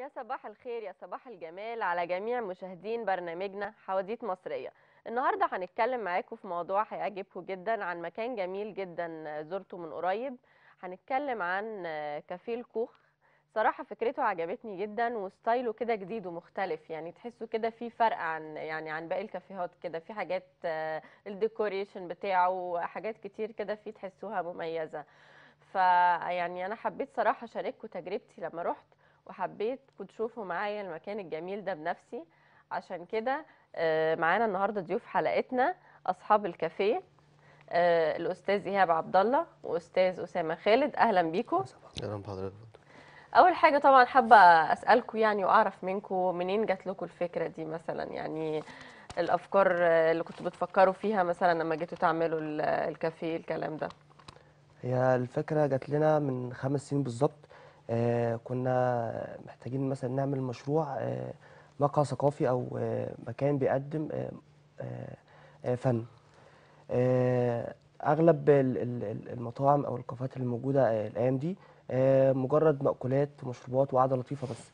يا صباح الخير يا صباح الجمال على جميع مشاهدين برنامجنا حواديت مصرية النهاردة هنتكلم معاكم في موضوع هيعجبكم جدا عن مكان جميل جدا زرته من قريب هنتكلم عن كافيه الكوخ صراحة فكرته عجبتني جدا وستايله كده جديد ومختلف يعني تحسوا كده في فرق عن يعني عن باقي الكافيهات كده في حاجات آه، الديكوريشن بتاعه حاجات كتير كده في تحسوها مميزة فيعني أنا حبيت صراحة أشارككم تجربتي لما رحت وحبيت كنت معايا المكان الجميل ده بنفسي عشان كده آه، معانا النهارده ضيوف حلقتنا اصحاب الكافيه آه، الاستاذ ايهاب عبد الله واستاذ اسامه خالد اهلا بيكم اهلا بحضرتك اول حاجه طبعا حابه اسالكم يعني واعرف منكم منين جات لكم الفكره دي مثلا يعني الافكار اللي كنتوا بتفكروا فيها مثلا لما جيتوا تعملوا الكافيه الكلام ده هي الفكره جات لنا من خمس سنين بالظبط آه، كنا محتاجين مثلا نعمل مشروع آه، مقهى ثقافي او آه، مكان بيقدم فن اغلب المطاعم او الكافيهات الموجوده الايام دي مجرد مأكولات ومشروبات وقعده لطيفه بس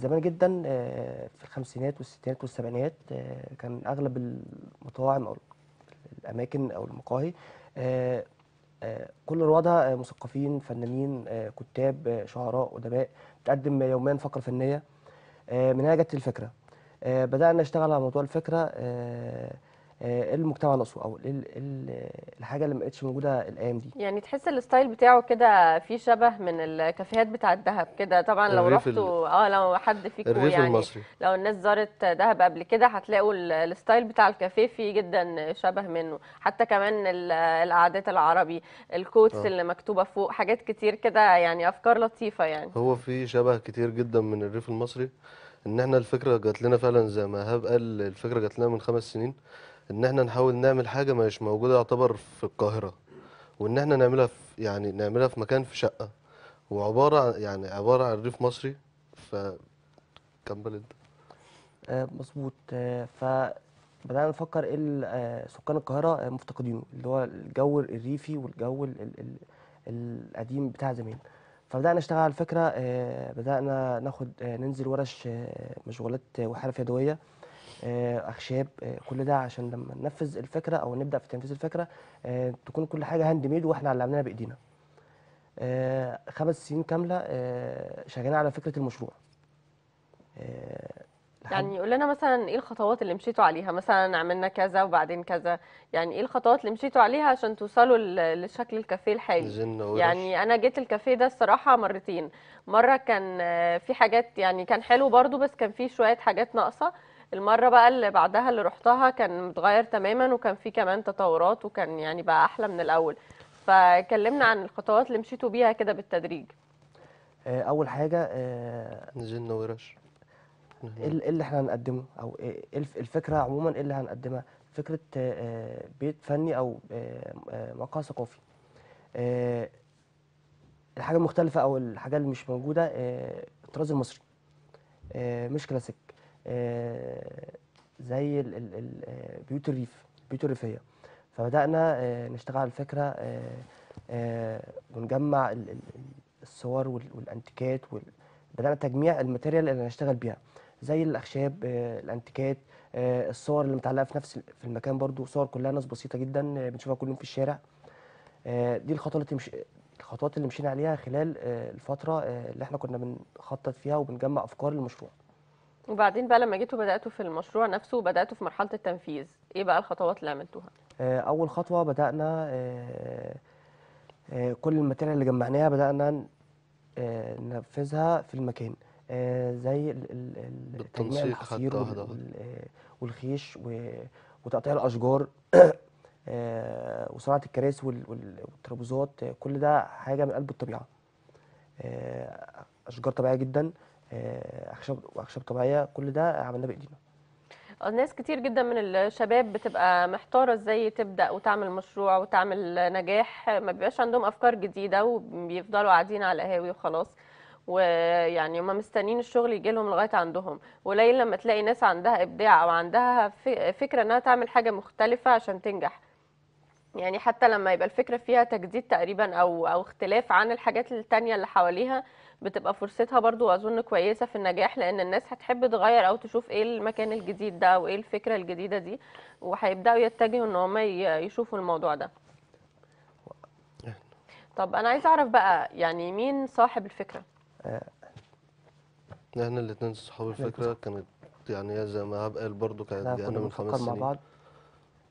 زمان جدا في الخمسينات والستينات والسبعينات كان اغلب المطاعم او الاماكن او المقاهي كل روادها آه، مثقفين فنانين آه، كتاب آه، شعراء ادباء بتقدم يوميا فقره فنيه من هنا جت الفكره بدانا نشتغل على موضوع الفكره آه، المجتمع ناقصه او الحاجه اللي ما بقتش موجوده الايام دي يعني تحس الستايل بتاعه كده فيه شبه من الكافيهات بتاع الذهب كده طبعا لو رحتوا اه لو حد فيكم يعني المصري. لو الناس زارت دهب قبل كده هتلاقوا الستايل بتاع الكافيه فيه جدا شبه منه حتى كمان القعدات العربي الكوتس آه. اللي مكتوبه فوق حاجات كتير كده يعني افكار لطيفه يعني هو في شبه كتير جدا من الريف المصري ان احنا الفكره جات لنا فعلا زي ما ايهاب قال الفكره جات لنا من خمس سنين ان احنا نحاول نعمل حاجه مش موجوده يعتبر في القاهره وان احنا نعملها في يعني نعملها في مكان في شقه وعباره عن يعني عباره عن ريف مصري ف كمل انت آه، مظبوط آه، فبدانا نفكر ايه آه، سكان القاهره مفتقدينه اللي هو الجو الريفي والجو ال ال ال القديم بتاع زمان فبدانا نشتغل على الفكره بدانا ناخد ننزل ورش مشغولات وحرف يدويه آه، اخشاب آه، كل ده عشان لما ننفذ الفكره او نبدا في تنفيذ الفكره آه، تكون كل حاجه هاند ميد واحنا علمناها بايدينا بايدينا خمس سنين كامله شغالين على فكره المشروع يعني قول لنا مثلا ايه الخطوات اللي مشيتوا عليها مثلا عملنا كذا وبعدين كذا يعني ايه الخطوات اللي مشيتوا عليها عشان توصلوا لشكل الكافيه الحالي يعني انا جيت الكافيه ده الصراحه مرتين مره كان في حاجات يعني كان حلو برضو بس كان في شويه حاجات ناقصه المره بقى اللي بعدها اللي رحتها كان متغير تماما وكان في كمان تطورات وكان يعني بقى احلى من الاول فكلمنا عن الخطوات اللي مشيتوا بيها كده بالتدريج آه، اول حاجه آه، نزلنا ورش ايه اللي احنا هنقدمه او إيه، إيه الفكره عموما ايه اللي هنقدمها فكره آه، بيت فني او مقهى ثقافي الحاجه المختلفه او الحاجه اللي مش موجوده الطراز المصري مش كلاسيك آه، زي البيوت آه، بيوت الريف البيوت الريفيه فبدانا آه، نشتغل على الفكره ونجمع الصور والانتيكات بدانا تجميع الماتيريال اللي هنشتغل بيها زي الاخشاب الانتيكات الصور اللي متعلقه في نفس في المكان برضو صور كلها ناس بسيطه جدا بنشوفها كل يوم في الشارع دي الخطوات اللي الخطوات اللي مشينا عليها خلال الفتره اللي احنا كنا بنخطط فيها وبنجمع افكار للمشروع وبعدين بقى لما جيتوا بداتوا في المشروع نفسه وبداتوا في مرحله التنفيذ ايه بقى الخطوات اللي عملتوها آه، اول خطوه بدانا آه، آه، كل الماتيريال اللي جمعناها بدانا ننفذها في المكان زي تجميع الحصير والخيش وتقطيع الاشجار وصناعه الكراسي والترابيزات كل ده حاجه من قلب الطبيعه اشجار طبيعيه جدا آه، اخشاب واخشاب طبيعيه كل ده عملناه بايدينا آه، ناس كتير جدا من الشباب بتبقى محتاره ازاي تبدا وتعمل مشروع وتعمل نجاح ما بيبقاش عندهم افكار جديده وبيفضلوا قاعدين على القهاوي وخلاص ويعني هم مستنيين الشغل يجي لهم لغايه عندهم قليل لما تلاقي ناس عندها ابداع او عندها فكره انها تعمل حاجه مختلفه عشان تنجح يعني حتى لما يبقى الفكرة فيها تجديد تقريبا أو أو اختلاف عن الحاجات التانية اللي حواليها بتبقى فرصتها برضو أظن كويسة في النجاح لأن الناس هتحب تغير أو تشوف إيه المكان الجديد ده أو إيه الفكرة الجديدة دي وهيبدأوا يتجهوا إن هم يشوفوا الموضوع ده طب أنا عايزة أعرف بقى يعني مين صاحب الفكرة؟ آه، احنا الاتنين صحاب الفكرة كانت يعني زي ما هاب قال برضه كانت يعني من خمس سنين مع بعض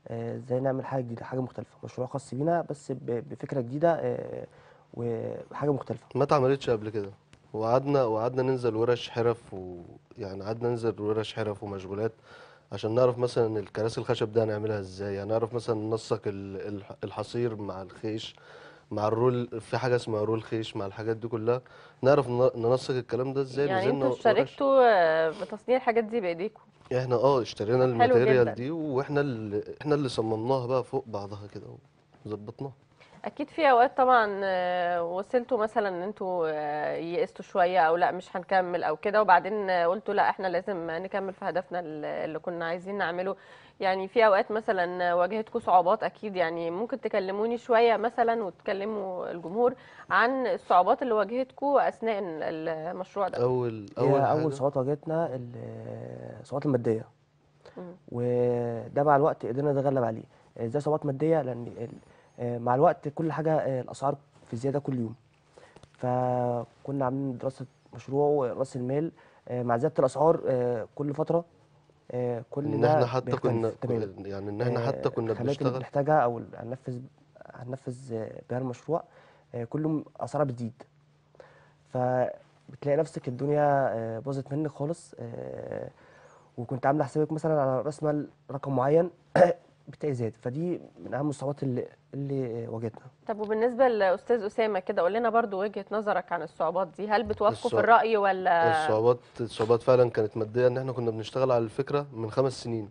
آه، ازاي نعمل حاجه جديده حاجه مختلفه مشروع خاص بينا بس بفكره جديده آه، وحاجه مختلفه ما اتعملتش قبل كده وقعدنا وقعدنا ننزل ورش حرف ويعني قعدنا ننزل ورش حرف ومشغولات عشان نعرف مثلا الكراسي الخشب ده هنعملها ازاي يعني نعرف مثلا ننسق الحصير مع الخيش مع الرول في حاجه اسمها رول خيش مع الحاجات دي كلها نعرف ننسق الكلام ده ازاي يعني انتوا اشتركتوا بتصنيع آه، الحاجات دي بايديكم إحنا آه اشترينا الماتيريال دي وإحنا اللي إحنا اللي صممناها بقى فوق بعضها كده وظبطناها. اكيد في اوقات طبعا آه، وصلتوا مثلا ان انتوا آه، يئستوا شويه او لا مش هنكمل او كده وبعدين قلتوا لا احنا لازم نكمل في هدفنا اللي كنا عايزين نعمله يعني في اوقات مثلا واجهتكم صعوبات اكيد يعني ممكن تكلموني شويه مثلا وتكلموا الجمهور عن الصعوبات اللي واجهتكم اثناء المشروع ده اول اول اول صعوبات واجهتنا الصعوبات الماديه وده مع الوقت قدرنا نتغلب عليه ازاي صعوبات ماديه لان آه، مع الوقت كل حاجه آه، الاسعار في زياده كل يوم فكنا عاملين دراسه مشروع وراس المال آه، مع زياده الاسعار كل فتره آه، كل ان احنا حتى كنا يعني ان احنا آه، حتى كنا بنشتغل اللي بنحتاجها او هننفذ هننفذ آه، بيها المشروع كل اسعارها بتزيد فبتلاقي نفسك الدنيا باظت منك خالص وكنت عامله حسابك مثلا على راس مال رقم معين بتزداد فدي من اهم الصعوبات اللي اللي واجهتنا طب وبالنسبه لاستاذ اسامه كده قول لنا برده وجهه نظرك عن الصعوبات دي هل بتوافقوا في الراي ولا الصعوبات الصعوبات فعلا كانت ماديه ان احنا كنا بنشتغل على الفكره من خمس سنين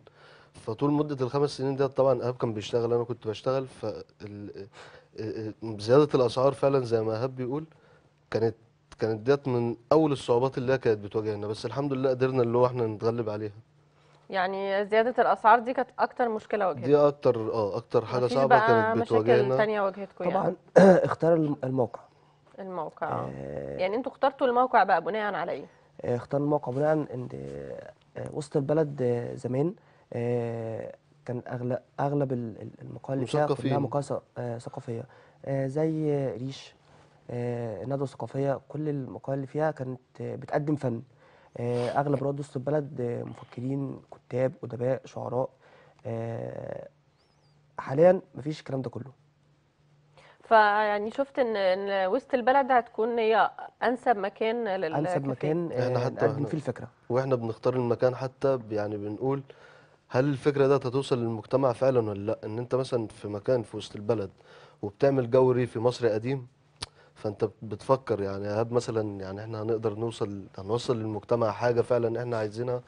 فطول مده الخمس سنين ده طبعا ايهاب كان بيشتغل انا كنت بشتغل ف زياده الاسعار فعلا زي ما ايهاب بيقول كانت كانت ديت من اول الصعوبات اللي كانت بتواجهنا بس الحمد لله قدرنا اللي هو احنا نتغلب عليها يعني زياده الاسعار دي كانت اكتر مشكله واجهتكم دي اكتر اه اكتر حاجه صعبه كانت بتواجهنا مشاكل تانية واجهتكم يعني طبعا اختار الموقع الموقع آه يعني انتوا اخترتوا الموقع بقى بناء على ايه آه، اخترنا الموقع بناء ان آه، وسط البلد آه، زمان كان اغلب اغلب المقال اللي فيها كلها مقال ثقافيه زي ريش الندوه الثقافيه كل المقال اللي فيها كانت بتقدم فن آه، اغلب رواد وسط البلد آه، مفكرين كتاب ادباء شعراء آه، حاليا مفيش الكلام ده كله فيعني شفت ان ان وسط البلد هتكون هي انسب مكان لل انسب مكان احنا حتى نقدم فيه الفكره واحنا بنختار المكان حتى يعني بنقول هل الفكره ده هتوصل للمجتمع فعلا ولا لا ان انت مثلا في مكان في وسط البلد وبتعمل جو ريفي مصري قديم فانت بتفكر يعني هب مثلا يعني احنا هنقدر نوصل هنوصل للمجتمع حاجه فعلا احنا عايزينها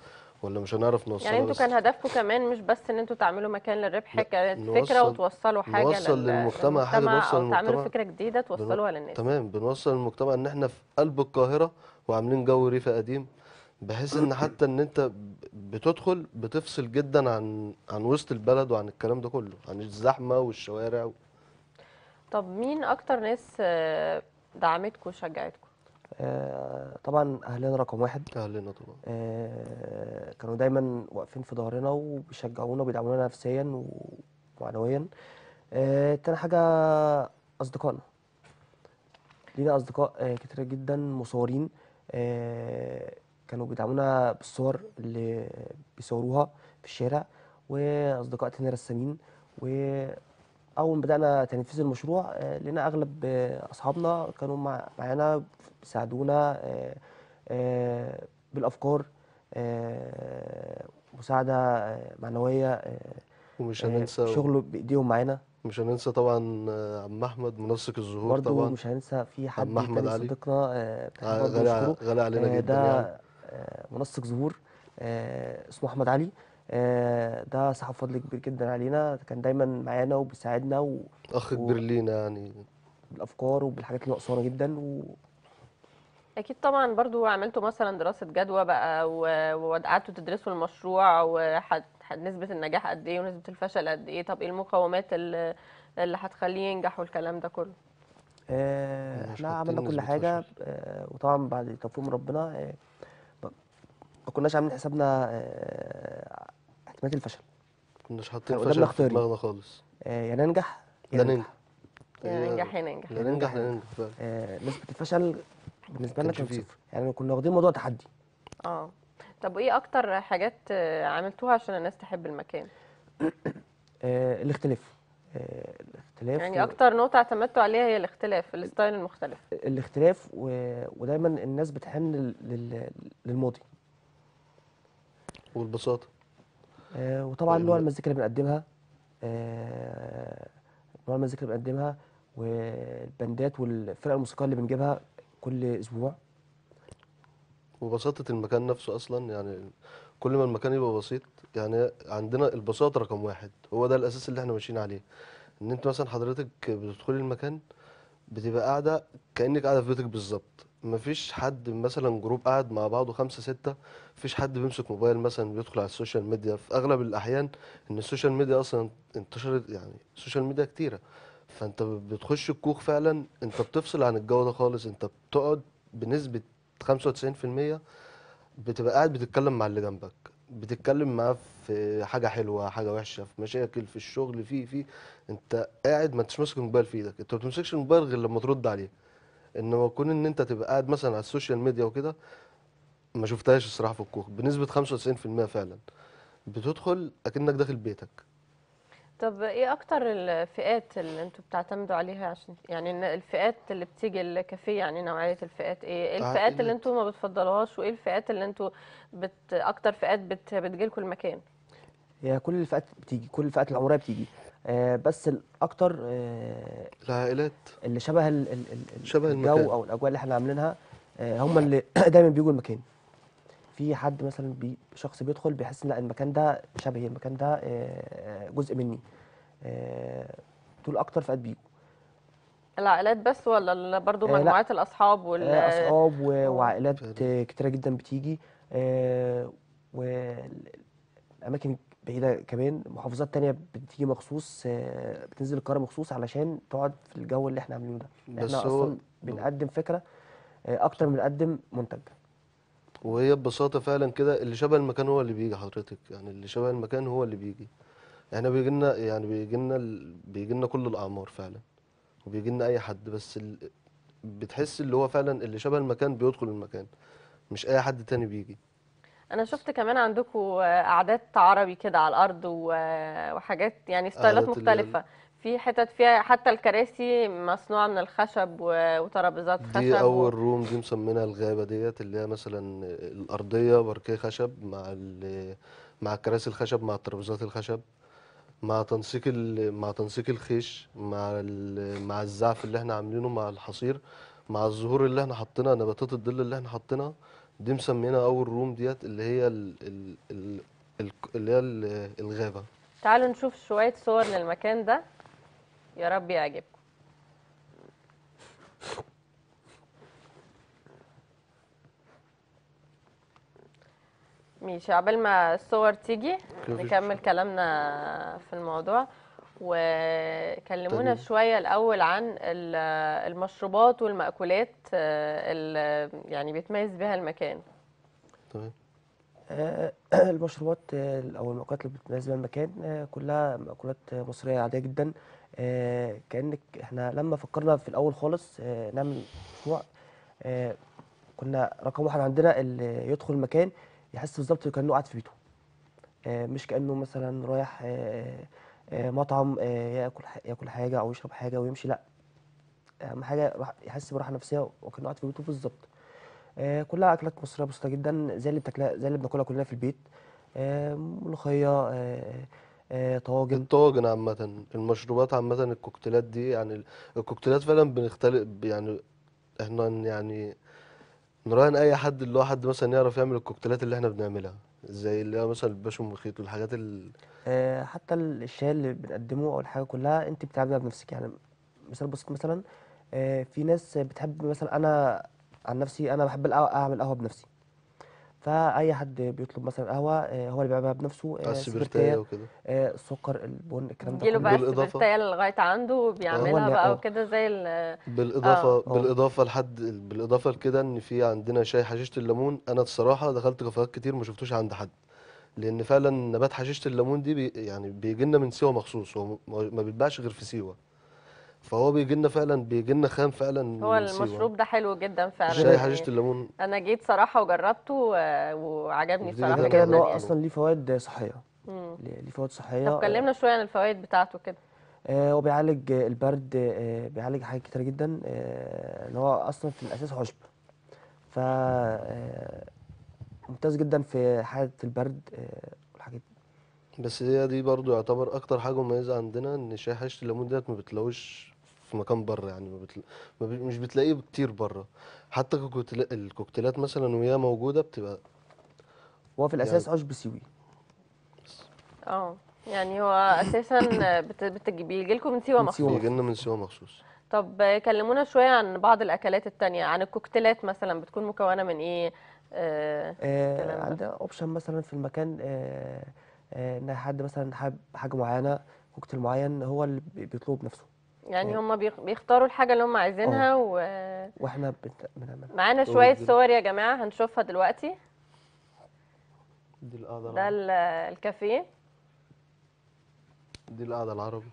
ولا مش هنعرف نوصلها يعني انتوا كان هدفكم كمان مش بس ان انتوا تعملوا مكان للربح كانت فكره وتوصلوا حاجه نوصل للمجتمع, للمجتمع حاجه نوصل للمجتمع تعملوا فكره جديده توصلوها للناس تمام بنوصل للمجتمع ان احنا في قلب القاهره وعاملين جو ريف قديم بحيث ان حتى ان انت بتدخل بتفصل جدا عن عن وسط البلد وعن الكلام ده كله عن الزحمه والشوارع و... طب مين اكتر ناس آه، دعمتكم وشجعتكم آه، طبعا اهلنا رقم واحد اهلنا طبعا آه كانوا دايما واقفين في ظهرنا وبيشجعونا وبيدعمونا نفسيا ومعنويا آه تاني حاجه اصدقائنا لينا اصدقاء آه كتير جدا مصورين آه كانوا بيدعمونا بالصور اللي بيصوروها في الشارع واصدقاء تاني رسامين و اول ما بدانا تنفيذ المشروع آه، لقينا اغلب آه، اصحابنا كانوا معانا بيساعدونا آه، بالافكار مساعده معنويه ومش هننسى شغله بايديهم معانا مش هننسى طبعا عم احمد منسق الزهور برضو طبعا مش هننسى في حد عم احمد علي صديقنا غالي, غالي علينا جدا ده يعني. منسق زهور اسمه احمد علي آه، ده صاحب فضل كبير جدا علينا كان دايما معانا وبيساعدنا و... اخ كبير لينا يعني بالافكار وبالحاجات اللي ناقصانا جدا و... اكيد طبعا برضو عملتوا مثلا دراسه جدوى بقى وقعدتوا تدرسوا المشروع ونسبه النجاح قد ايه ونسبه الفشل قد ايه طب ايه المقاومات اللي هتخليه ينجح والكلام ده كله آه عملنا كل حاجه آه وطبعا بعد توفيق من ربنا آه ما كناش عاملين حسابنا آه احتماليه الفشل مش حاطين فشل في دماغنا خالص آه يا ننجح يا ننجح يا ننجح يا ننجح يا ننجح يا ننجح آه، نسبه الفشل بالنسبه لنا كانت صفر يعني كنا واخدين الموضوع تحدي اه طب وايه اكتر حاجات آه، عملتوها عشان الناس تحب المكان آه الاختلاف آه، الاختلاف يعني اكتر نقطه اعتمدتوا عليها هي الاختلاف الستايل المختلف الاختلاف و... ودايما الناس بتحن لل... للماضي والبساطه آه، وطبعا طيب. نوع المزيكا اللي بنقدمها آه، نوع المزيكا اللي بنقدمها والبندات والفرق الموسيقيه اللي بنجيبها كل اسبوع وبساطه المكان نفسه اصلا يعني كل ما المكان يبقى بسيط يعني عندنا البساطه رقم واحد هو ده الاساس اللي احنا ماشيين عليه ان انت مثلا حضرتك بتدخلي المكان بتبقى قاعده كانك قاعده في بيتك بالظبط مفيش حد مثلا جروب قاعد مع بعضه خمسة ستة مفيش حد بيمسك موبايل مثلا بيدخل على السوشيال ميديا في أغلب الأحيان إن السوشيال ميديا أصلا انتشرت يعني السوشيال ميديا كتيرة فأنت بتخش الكوخ فعلا أنت بتفصل عن الجو ده خالص أنت بتقعد بنسبة 95% بتبقى قاعد بتتكلم مع اللي جنبك بتتكلم معاه في حاجه حلوه حاجه وحشه في مشاكل في الشغل في في انت قاعد ما انتش ماسك الموبايل في ايدك انت ما بتمسكش الموبايل غير لما ترد عليه انما كون ان انت تبقى قاعد مثلا على السوشيال ميديا وكده ما شفتهاش الصراحه في الكوخ بنسبه 95% فعلا بتدخل اكنك داخل بيتك طب ايه اكتر الفئات اللي انتوا بتعتمدوا عليها عشان يعني الفئات اللي بتيجي الكافيه يعني نوعيه الفئات ايه, إيه آه، الفئات اللي انتوا ما بتفضلوهاش وايه الفئات اللي انتوا بت... اكتر فئات بت... بتجيلكوا المكان هي كل الفئات بتيجي كل الفئات العمريه بتيجي آه، بس الاكتر آه، العائلات اللي شبه ال ال شبه الجو المكان. او الاجواء اللي احنا عاملينها آه، هم اللي دايما بيجوا المكان في حد مثلا بي شخص بيدخل بيحس ان لا المكان ده شبهي المكان ده جزء مني دول اكتر فئات بيجوا العائلات بس ولا برضو مجموعات الاصحاب وال اصحاب وعائلات كتيره جدا بتيجي والاماكن بعيده كمان محافظات تانية بتيجي مخصوص آه، بتنزل القاهره مخصوص علشان تقعد في الجو اللي احنا عاملينه ده احنا اصلا بنقدم فكره آه، اكتر من بنقدم منتج وهي ببساطه فعلا كده اللي شبه المكان هو اللي بيجي حضرتك يعني اللي شبه المكان هو اللي بيجي احنا بيجي لنا يعني بيجي لنا بيجي لنا كل الاعمار فعلا وبيجي لنا اي حد بس بتحس اللي هو فعلا اللي شبه المكان بيدخل المكان مش اي حد تاني بيجي انا شفت كمان عندكم قعدات عربي كده على الارض وحاجات يعني ستايلات مختلفه في حتت فيها حتى الكراسي مصنوعه من الخشب وترابيزات خشب دي اول روم دي مسمينها الغابه ديت اللي هي مثلا الارضيه باركيه خشب مع مع الكراسي الخشب مع الترابيزات الخشب مع تنسيق مع تنسيق الخيش مع مع الزعف اللي احنا عاملينه مع الحصير مع الزهور اللي احنا حاطينها نباتات الظل اللي احنا حاطينها دي مسمينا اول روم ديت اللي هي ال ال ال الـ اللي هي الغابه تعالوا نشوف شويه صور للمكان ده يا رب يعجبكم ماشي عبال ما الصور تيجي نكمل كلامنا في الموضوع وكلمونا طيب. شوية الأول عن المشروبات والمأكولات آه، اللي يعني بيتميز بها المكان تمام طيب. آه، المشروبات آه، أو المأكولات اللي بتميز بها المكان كلها مأكولات مصرية عادية جدا كأنك احنا لما فكرنا في الأول خالص نعمل مشروع كنا رقم واحد عندنا اللي يدخل المكان يحس بالظبط كأنه قاعد في بيته مش كأنه مثلا رايح آه، مطعم آه، ياكل ياكل حاجه او يشرب حاجه ويمشي لا اهم حاجه يحس براحه نفسيه وكانه قاعد في بيته بالظبط آه، كلها اكلات مصريه بسيطه جدا زي اللي بتاكلها زي اللي بناكلها كلنا في البيت ملوخيه طواجن الطواجن عامة المشروبات عامة الكوكتيلات دي يعني الكوكتيلات فعلا بنختلف يعني احنا يعني نراهن اي حد اللي هو حد مثلا يعرف يعمل الكوكتيلات اللي احنا بنعملها زي اللي هو مثلا الباشون مخيط والحاجات ال... آه حتى الشاي اللي بنقدمه او الحاجه كلها انت بتعملها بنفسك يعني مثال بسيط مثلا آه في ناس بتحب مثلا انا عن نفسي انا بحب اعمل قهوه بنفسي فاي حد بيطلب مثلا قهوه آه، هو اللي بيعملها بنفسه آه، على السبرتايه وكده السكر آه، البن الكلام ده كله بقى السبرتاية لغاية عنده وبيعملها بقى وكده زي بالاضافه اه. بالاضافه لحد بالاضافه لكده ان في عندنا شاي حشيشه الليمون انا الصراحه دخلت كافيهات كتير ما شفتوش عند حد لان فعلا نبات حشيشه الليمون دي بي يعني بيجي لنا من سيوه مخصوص هو ما بيتباعش غير في سيوه فهو بيجي لنا فعلا بيجي لنا خام فعلا هو المشروب ده حلو جدا فعلا شاي حشيشه الليمون انا جيت صراحه وجربته آه، وعجبني بصراحه كده يعني. هو اصلا ليه فوائد صحيه ليه فوائد صحيه طب كلمنا شويه عن الفوائد بتاعته كده آه، هو بيعالج البرد آه، بيعالج حاجات كتير جدا آه هو اصلا في الاساس عشب ف ممتاز جدا في حاله البرد والحاجات بس هي دي برضو يعتبر اكتر حاجه مميزه عندنا ان شاي حشيش الليمون ديت ما بتلاقوش في مكان بره يعني ما بتل... ما ب... مش بتلاقيه كتير بره حتى الكوكتيل... الكوكتيلات مثلا وهي موجوده بتبقى هو في الاساس يعني... عشب سيوي اه يعني هو اساسا بت... بت... بيجي لكم من سيوه مخصوص بيجي لنا من سيوه مخصوص طب كلمونا شويه عن بعض الاكلات التانية عن الكوكتيلات مثلا بتكون مكونه من ايه آه آه عندنا اوبشن مثلا في المكان آه،, آه ان حد مثلا حابب حاجه معينه كوكتيل معين هو اللي بيطلبه بنفسه يعني هم بيختاروا الحاجه اللي هم عايزينها و... واحنا بت... معانا شويه صور يا جماعه هنشوفها دلوقتي دي القعده ده الكافيه دي القعده العربي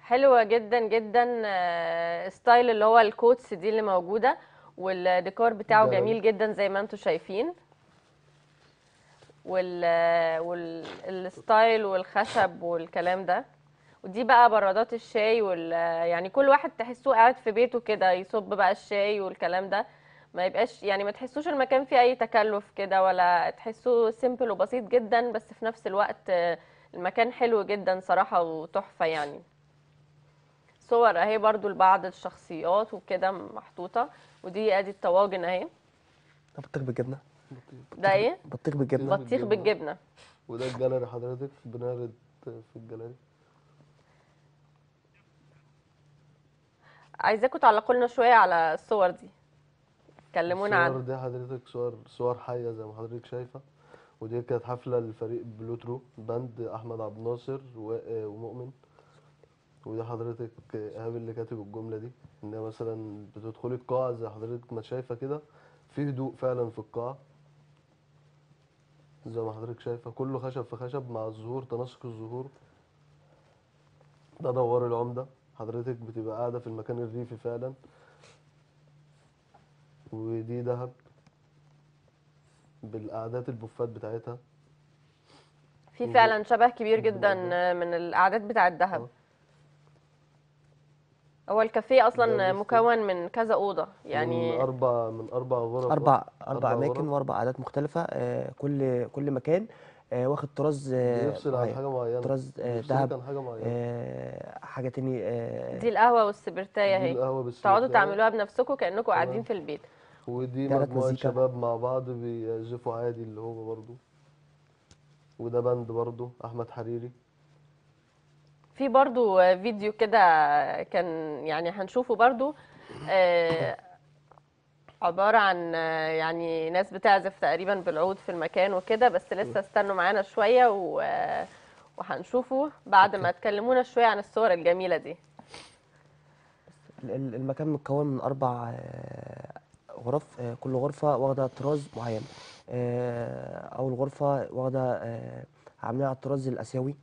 حلوه جدا جدا آه، ستايل اللي هو الكوتس دي اللي موجوده والديكور بتاعه جميل جدا زي ما انتم شايفين وال والستايل والخشب والكلام ده ودي بقى برادات الشاي وال يعني كل واحد تحسوه قاعد في بيته كده يصب بقى الشاي والكلام ده ما يبقاش يعني ما تحسوش المكان فيه اي تكلف كده ولا تحسوه سيمبل وبسيط جدا بس في نفس الوقت المكان حلو جدا صراحه وتحفه يعني صور اهي برضو لبعض الشخصيات وكده محطوطه ودي ادي الطواجن اهي طب بتخبي الجبنه ده ايه؟ بطيخ بالجبنه بطيخ بالجبنه وده الجاليري حضرتك بنعرض في الجاليري عايزاكم تعلقوا لنا شويه على الصور دي كلمونا عن الصور دي حضرتك صور صور حيه زي ما حضرتك شايفه ودي كانت حفله لفريق بلوترو باند احمد عبد الناصر ومؤمن ودي حضرتك ايهاب اللي كاتب الجمله دي ان مثلا بتدخلي القاعه زي حضرتك ما شايفه كده في هدوء فعلا في القاعه زي ما حضرتك شايفه كله خشب في خشب مع الزهور تناسق الزهور ده دوار العمده حضرتك بتبقى قاعده في المكان الريفي فعلا ودي دهب بالقعدات البوفات بتاعتها في فعلا شبه كبير جدا من القعدات بتاع الدهب اه. هو الكافيه اصلا مكون من كذا اوضه يعني من اربع من اربع غرف اربع اربع اماكن واربع عادات مختلفه آه، كل كل مكان آه، واخد طراز آه، بيفصل طيب، عن حاجه معينه طراز ذهب حاجه معينه حاجه تاني دي القهوه والسبرتايه اهي تقعدوا تعملوها بنفسكم كانكم قاعدين في البيت ودي مجموعه شباب مع بعض بيعزفوا عادي اللي هو برضو وده بند برضو احمد حريري في برضو فيديو كده كان يعني هنشوفه برضو آه، عبارة عن آه، يعني ناس بتعزف تقريبا بالعود في المكان وكده بس لسه استنوا معانا شوية و... آه، وهنشوفه بعد ما تكلمونا شوية عن الصور الجميلة دي المكان متكون من أربع غرف كل غرفة واخدة طراز معين أول غرفة واخدة عاملينها على الطراز الآسيوي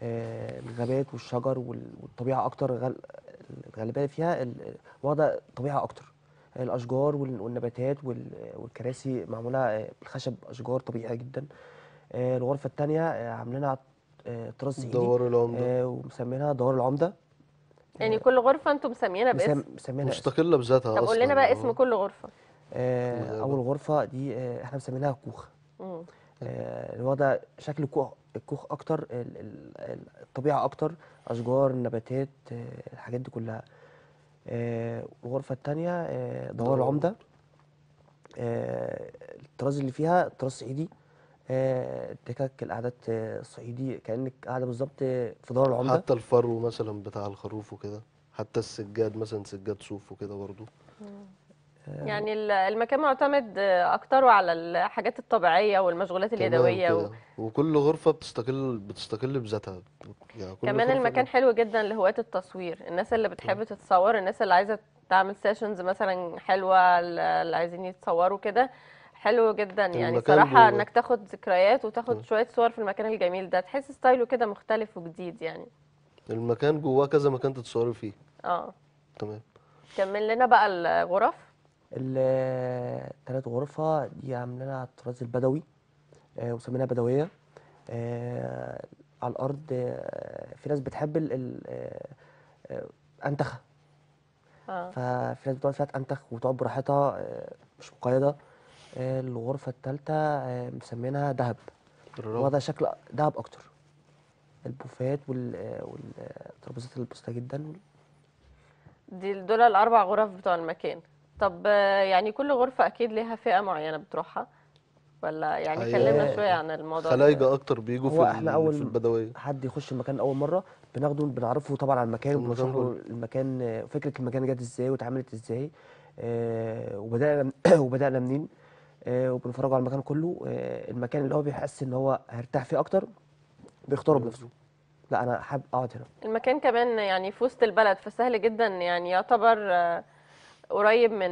آه، الغابات والشجر والطبيعه اكتر الغالبيه فيها واخده طبيعه اكتر الاشجار والنباتات والكراسي معموله آه، بالخشب اشجار طبيعيه جدا آه، الغرفه الثانيه عاملينها طراز صعيدي دوار العمده ومسمينها دوار العمده يعني كل غرفه انتم مسميينها باسم مسمينها مستقله بذاتها طب قول لنا بقى اسم كل غرفه اول غرفه دي احنا مسمينها كوخ الوضع شكل كوخ الكوخ اكتر الطبيعه اكتر اشجار نباتات آه، الحاجات دي كلها الغرفه آه، الثانيه آه، دوار العمده الطراز اللي فيها طراز صعيدي تكك القعدات الصعيدي كانك قاعده بالظبط في دوار العمده حتى الفرو مثلا بتاع الخروف وكده حتى السجاد مثلا سجاد صوف وكده برضه يعني المكان معتمد اكتره على الحاجات الطبيعيه والمشغولات اليدويه و... وكل غرفه بتستقل بتستقل بذاتها يعني كل كمان المكان ده... حلو جدا لهوايه التصوير الناس اللي بتحب تتصور الناس اللي عايزه تعمل سيشنز مثلا حلوه اللي عايزين يتصوروا كده حلو جدا يعني صراحه بو... انك تاخد ذكريات وتاخد م. شويه صور في المكان الجميل ده تحس ستايله كده مختلف وجديد يعني المكان جواه كذا مكان تتصوري فيه اه تمام كمل لنا بقى الغرف التلات غرفة دي عاملينها على الطراز البدوي آه، وسميناها بدوية آه، على الأرض آه، في ناس بتحب ال أنتخة ففي ناس بتقعد فيها تنتخ وتقعد براحتها مش مقيدة الغرفة التالتة مسمينها دهب ده شكل دهب أكتر البوفات والترابيزات البسيطة جدا دي دول الأربع غرف بتوع المكان طب يعني كل غرفة أكيد ليها فئة معينة بتروحها ولا يعني كلمنا شوية عن الموضوع خلايجة أكتر بيجوا في, احنا أول في البدوية حد يخش المكان أول مرة بناخده بنعرفه طبعا على المكان وبنشرحه المكان فكرة المكان جت إزاي واتعملت إزاي آه، وبدأنا وبدأنا منين آه، وبنفرجوا على المكان كله آه، المكان اللي هو بيحس إن هو هيرتاح فيه أكتر بيختاره بنفسه لا أنا حابب أقعد هنا المكان كمان يعني في وسط البلد فسهل جدا يعني يعتبر قريب من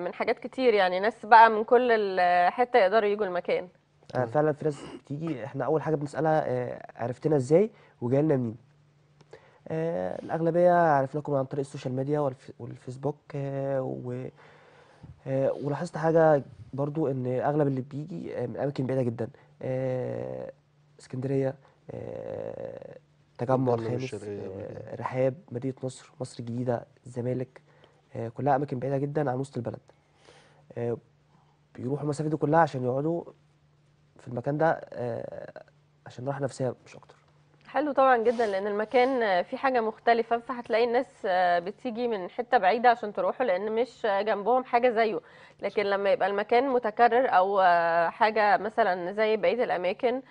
من حاجات كتير يعني ناس بقى من كل حته يقدروا يجوا المكان آه فعلا في ناس بتيجي احنا اول حاجه بنسالها آه عرفتنا ازاي وجاي لنا منين آه الاغلبيه عرفناكم عن طريق السوشيال ميديا والفيسبوك آه و آه ولاحظت حاجه برضو ان اغلب اللي بيجي آه، من اماكن بعيده جدا آه، اسكندريه آه، تجمع الخامس رحاب مدينه نصر مصر الجديده الزمالك آه، كلها اماكن بعيده جدا عن وسط البلد آه، بيروحوا المسافه دي كلها عشان يقعدوا في المكان ده آه، عشان راحه نفسيه مش اكتر حلو طبعا جدا لان المكان فيه حاجه مختلفه فهتلاقي الناس بتيجي من حته بعيده عشان تروحوا لان مش جنبهم حاجه زيه لكن لما يبقى المكان متكرر او حاجه مثلا زي بقيه الاماكن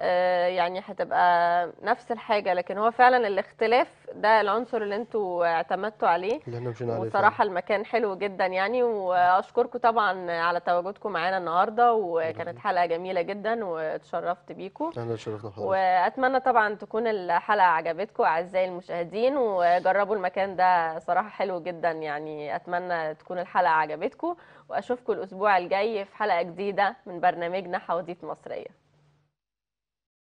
آه، يعني هتبقى نفس الحاجه لكن هو فعلا الاختلاف ده العنصر اللي انتوا اعتمدتوا عليه اللي احنا عليه المكان حلو جدا يعني واشكركم طبعا على تواجدكم معانا النهارده وكانت حلقه جميله جدا واتشرفت بيكم انا اتشرفت حضرتك واتمنى طبعا تكون الحلقه عجبتكم اعزائي المشاهدين وجربوا المكان ده صراحه حلو جدا يعني اتمنى تكون الحلقه عجبتكم واشوفكم الاسبوع الجاي في حلقه جديده من برنامجنا حواديت مصريه